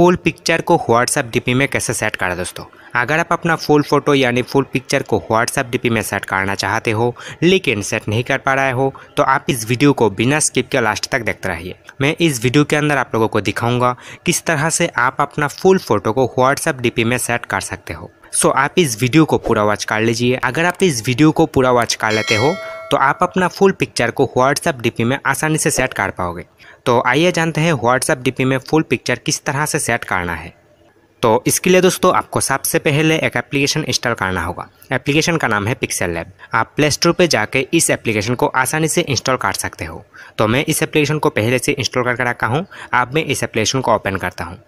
full picture को WhatsApp DP में कैसे सेट करें दोस्तों अगर आप अपना फुल फोटो यानी फुल पिक्चर को व्हाट्सअप डीपी में सेट करना चाहते हो लेकिन सेट नहीं कर पा रहे हो तो आप इस वीडियो को बिना स्किप के लास्ट तक देखते रहिए मैं इस वीडियो के अंदर आप लोगों को दिखाऊंगा किस तरह से आप अपना फुल फोटो को व्हाट्सअप डीपी में सेट कर सकते हो सो आप इस वीडियो को पूरा वॉच कर लीजिए अगर आप इस वीडियो को पूरा वॉच कर लेते हो तो आप अपना फुल पिक्चर को व्हाट्सएप डीपी में आसानी से सेट कर पाओगे तो आइए जानते हैं व्हाट्सएप डीपी में फुल पिक्चर किस तरह से सेट करना है तो इसके लिए दोस्तों आपको सबसे पहले एक एप्लीकेशन इंस्टॉल करना होगा एप्लीकेशन का नाम है पिक्सल लैब आप प्ले स्टोर पर जाके इस एप्लीकेशन को आसानी से इंस्टॉल कर सकते हो तो मैं इस एप्लीकेशन को पहले से इंस्टॉल करके रखा हूँ आप मैं इस एप्लीकेशन को ओपन करता हूँ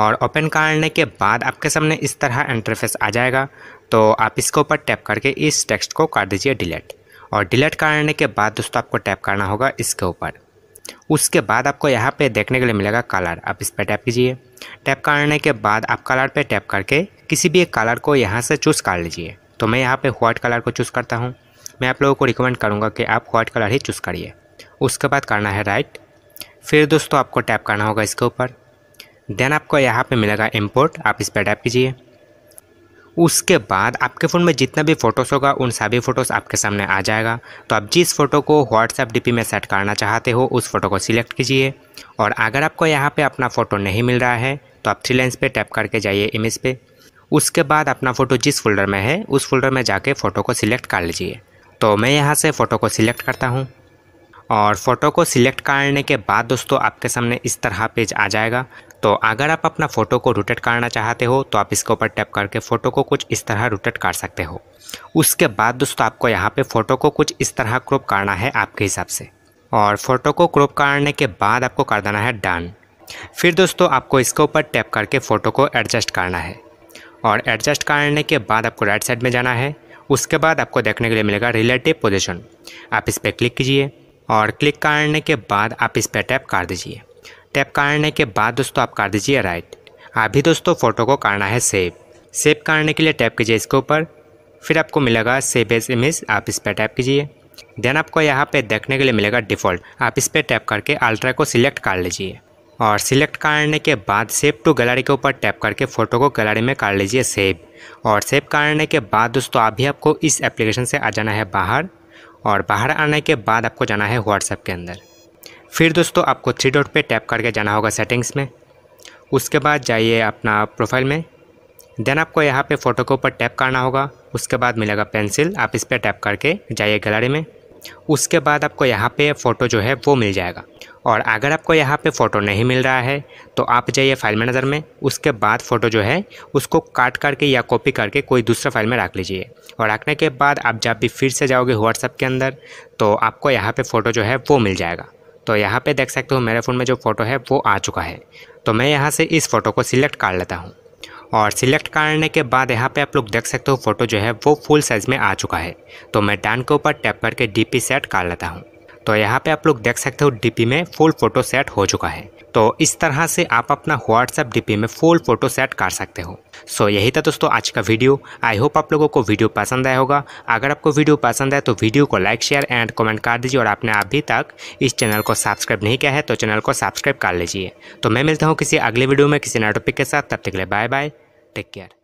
और ओपन करने के बाद आपके सामने इस तरह इंटरफेस आ जाएगा तो आप इसके ऊपर टैप करके इस टेक्स्ट को कर दीजिए डिलीट और डिलीट करने के बाद दोस्तों आपको टैप करना होगा इसके ऊपर उसके बाद आपको यहाँ पे देखने के लिए मिलेगा कलर आप इस पर टैप कीजिए टैप करने के बाद आप कलर पे टैप करके किसी भी एक कलर को यहाँ से चूज़ कर लीजिए तो मैं यहाँ पे व्हाइट कलर को चूज़ करता हूँ मैं आप लोगों को रिकमेंड करूँगा कि आप व्हाइट कलर ही चूज़ करिए उसके बाद करना है राइट फिर दोस्तों आपको टैप करना होगा इसके ऊपर देन आपको यहाँ पर मिलेगा इम्पोर्ट आप इस पर टैप कीजिए उसके बाद आपके फ़ोन में जितना भी फ़ोटोज़ होगा उन सभी फ़ोटोज़ आपके सामने आ जाएगा तो आप जिस फ़ोटो को व्हाट्सएप डी में सेट करना चाहते हो उस फ़ोटो को सिलेक्ट कीजिए और अगर आपको यहाँ पर अपना फ़ोटो नहीं मिल रहा है तो आप थ्री लेंस पर टैप करके जाइए इमेज पे उसके बाद अपना फ़ोटो जिस फोल्डर में है उस फोल्डर में जाके फ़ोटो को सिलेक्ट कर लीजिए तो मैं यहाँ से फ़ोटो को सिलेक्ट करता हूँ और फ़ोटो को सिलेक्ट करने के बाद दोस्तों आपके सामने इस तरह पेज आ जाएगा तो अगर आप अपना फ़ोटो को रोटेट करना चाहते हो तो आप इसके ऊपर टैप करके फ़ोटो को कुछ इस तरह रोटेट कर सकते हो उसके बाद दोस्तों आपको यहाँ पे फ़ोटो को कुछ इस तरह क्रॉप करना है आपके हिसाब से और फ़ोटो को क्रॉप करने के बाद आपको कर देना है डन फिर दोस्तों आपको इसके ऊपर टैप करके फ़ोटो को एडजस्ट करना है और एडजस्ट करने के बाद आपको राइट साइड में जाना है उसके बाद आपको देखने के लिए मिलेगा रिलेटिव पोजिशन आप इस पर क्लिक कीजिए और क्लिक करने के बाद आप इस पर टैप कर दीजिए टैप करने के बाद दोस्तों आप कर दीजिए राइट अभी दोस्तों फ़ोटो को करना है सेव सेव करने के लिए टैप कीजिए इसके ऊपर फिर आपको मिलेगा सेव एज इमेज आप इस पर टैप कीजिए देन आपको यहाँ पे देखने के लिए मिलेगा डिफ़ॉल्ट आप इस पर टैप करके अल्ट्रा को सिलेक्ट कर लीजिए और सिलेक्ट करने के बाद सेव टू गैलरी के ऊपर टैप करके फ़ोटो को गैलरी में कर लीजिए सेव और सेव करने के बाद दोस्तों अभी आपको इस एप्लीकेशन से आ जाना है बाहर और बाहर आने के बाद आपको जाना है व्हाट्सएप के अंदर फिर दोस्तों आपको थ्री डॉट पे टैप करके जाना होगा सेटिंग्स में उसके बाद जाइए अपना प्रोफाइल में देन आपको यहाँ पे फ़ोटो के ऊपर टैप करना होगा उसके बाद मिलेगा पेंसिल आप इस पर टैप करके जाइए गैलरी में उसके बाद आपको यहाँ पे फ़ोटो जो है वो मिल जाएगा और अगर आपको यहाँ पे फ़ोटो नहीं मिल रहा है तो आप जाइए फाइल मैनेजर में उसके बाद फ़ोटो जो है उसको काट करके या कॉपी करके कोई दूसरा फाइल में रख लीजिए और रखने के बाद आप जब भी फिर से जाओगे व्हाट्सएप के अंदर तो आपको यहाँ पे फ़ोटो जो है वो मिल जाएगा तो यहाँ पे देख सकते हो मेरे फ़ोन में जो फ़ोटो है वो आ चुका है तो मैं यहाँ से इस फ़ोटो को सिलेक्ट कर लेता हूँ और सिलेक्ट करने के बाद यहाँ पे आप लोग देख सकते हो फ़ोटो जो है वो फुल साइज़ में आ चुका है तो मैं डान के ऊपर टैप करके डी सेट कर लेता हूँ तो यहाँ पे आप लोग देख सकते हो डीपी में फुल फोटो सेट हो चुका है तो इस तरह से आप अपना व्हाट्सएप डीपी में फुल फोटो सेट कर सकते हो सो so, यही था दोस्तों आज का वीडियो आई होप आप लोगों को वीडियो पसंद आया होगा अगर आपको वीडियो पसंद आए तो वीडियो को लाइक शेयर एंड कमेंट कर दीजिए और आपने अभी तक इस चैनल को सब्सक्राइब नहीं किया है तो चैनल को सब्सक्राइब कर लीजिए तो मैं मिलता हूँ किसी अगले वीडियो में किसी नए टॉपिक के साथ तब तक ले बाय बाय टेक केयर